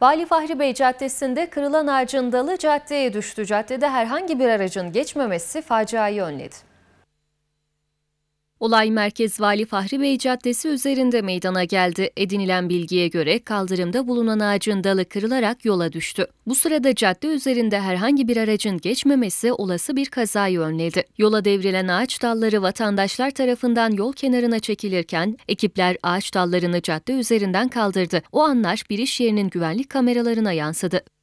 Vali Fahri Bey Caddesi'nde kırılan ağacın dalı caddeye düştü. Caddede herhangi bir aracın geçmemesi faciayı önledi. Olay Merkez Vali Fahri Bey Caddesi üzerinde meydana geldi. Edinilen bilgiye göre kaldırımda bulunan ağacın dalı kırılarak yola düştü. Bu sırada cadde üzerinde herhangi bir aracın geçmemesi olası bir kazayı önledi. Yola devrilen ağaç dalları vatandaşlar tarafından yol kenarına çekilirken ekipler ağaç dallarını cadde üzerinden kaldırdı. O anlar bir iş yerinin güvenlik kameralarına yansıdı.